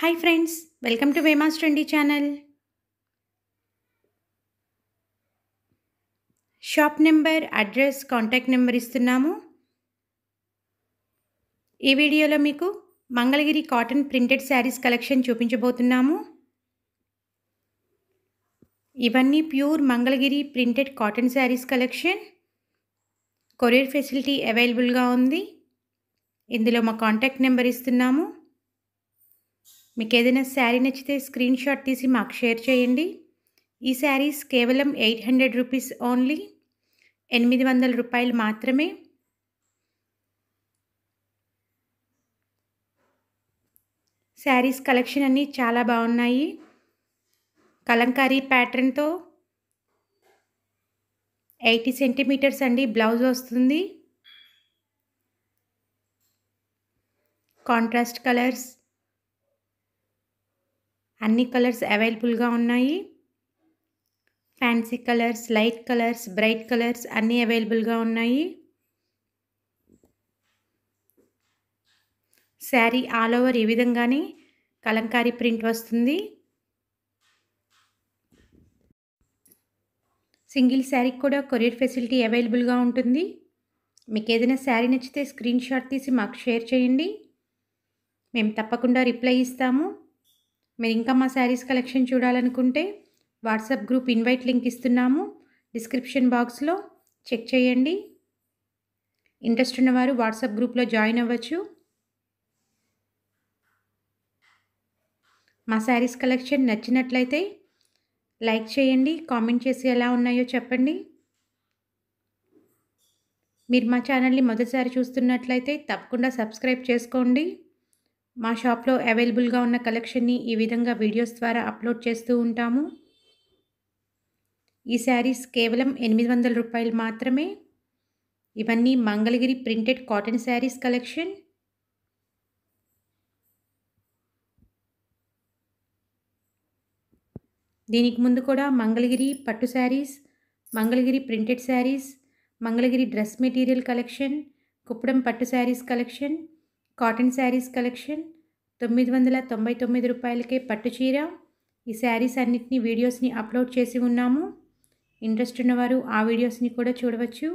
hi friends welcome to Vemas twenty channel shop number address contact number ఇస్తున్నాము ఈ వీడియోలో మీకు Mangalagiri cotton printed saris collection చూపించబోతున్నాము ఇవన్నీ pure Mangalagiri printed cotton saris collection courier facility అవైలబుల్గా ఉంది ఇందులో మా కాంటాక్ట్ నెంబర్ ఇస్తున్నాము మీకు ఏదైనా శారీ నచ్చితే స్క్రీన్ షాట్ తీసి మాకు షేర్ చేయండి ఈ శారీస్ కేవలం ఎయిట్ హండ్రెడ్ రూపీస్ ఓన్లీ ఎనిమిది వందల రూపాయలు మాత్రమే శారీస్ కలెక్షన్ అన్నీ చాలా బాగున్నాయి కలంకారీ ప్యాటర్న్తో ఎయిటీ సెంటీమీటర్స్ అండి బ్లౌజ్ వస్తుంది కాంట్రాస్ట్ కలర్స్ అన్ని కలర్స్ అవైలబుల్గా ఉన్నాయి fancy colours light colours bright colours అన్నీ అవైలబుల్గా ఉన్నాయి శారీ ఆల్ ఓవర్ ఈ విధంగానే కలంకారీ ప్రింట్ వస్తుంది సింగిల్ శారీకి కూడా కొరియర్ ఫెసిలిటీ అవైలబుల్గా ఉంటుంది మీకు ఏదైనా శారీ నచ్చితే స్క్రీన్ షాట్ తీసి మాకు షేర్ చేయండి మేము తప్పకుండా రిప్లై ఇస్తాము మీరు ఇంకా మా శారీస్ కలెక్షన్ చూడాలనుకుంటే వాట్సాప్ గ్రూప్ ఇన్వైట్ లింక్ ఇస్తున్నాము డిస్క్రిప్షన్ బాక్స్లో చెక్ చేయండి ఇంట్రెస్ట్ ఉన్నవారు వాట్సాప్ గ్రూప్లో జాయిన్ అవ్వచ్చు మా శారీస్ కలెక్షన్ నచ్చినట్లయితే లైక్ చేయండి కామెంట్ చేసి ఎలా ఉన్నాయో చెప్పండి మీరు మా ఛానల్ని మొదటిసారి చూస్తున్నట్లయితే తప్పకుండా సబ్స్క్రైబ్ చేసుకోండి మా షాప్లో అవైలబుల్గా ఉన్న కలెక్షన్ని ఈ విధంగా వీడియోస్ ద్వారా అప్లోడ్ చేస్తూ ఉంటాము ఈ శారీస్ కేవలం ఎనిమిది వందల రూపాయలు మాత్రమే ఇవన్నీ Mangalagiri printed cotton saris collection దీనికి ముందు కూడా మంగళగిరి పట్టు saris Mangalagiri printed saris Mangalagiri dress material collection Kuppadam పట్టు saris collection cotton saris collection తొమ్మిది వందల తొంభై తొమ్మిది రూపాయలకే పట్టు చీర ఈ శారీస్ అన్నిటినీ వీడియోస్ని అప్లోడ్ చేసి ఉన్నాము ఇంట్రెస్ట్ ఉన్నవారు ఆ వీడియోస్ని కూడా చూడవచ్చు